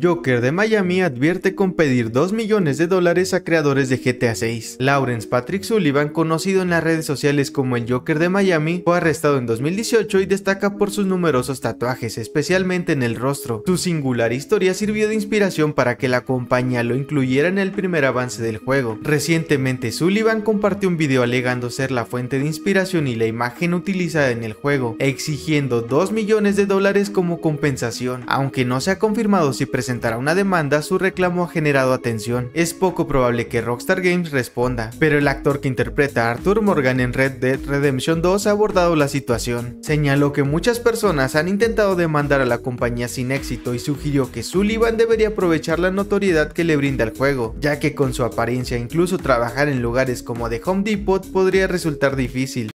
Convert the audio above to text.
Joker de Miami advierte con pedir 2 millones de dólares a creadores de GTA 6. Lawrence Patrick Sullivan, conocido en las redes sociales como el Joker de Miami, fue arrestado en 2018 y destaca por sus numerosos tatuajes, especialmente en el rostro. Su singular historia sirvió de inspiración para que la compañía lo incluyera en el primer avance del juego. Recientemente, Sullivan compartió un video alegando ser la fuente de inspiración y la imagen utilizada en el juego, exigiendo 2 millones de dólares como compensación, aunque no se ha confirmado si presentará una demanda, su reclamo ha generado atención. Es poco probable que Rockstar Games responda, pero el actor que interpreta a Arthur Morgan en Red Dead Redemption 2 ha abordado la situación. Señaló que muchas personas han intentado demandar a la compañía sin éxito y sugirió que Sullivan debería aprovechar la notoriedad que le brinda el juego, ya que con su apariencia incluso trabajar en lugares como The Home Depot podría resultar difícil.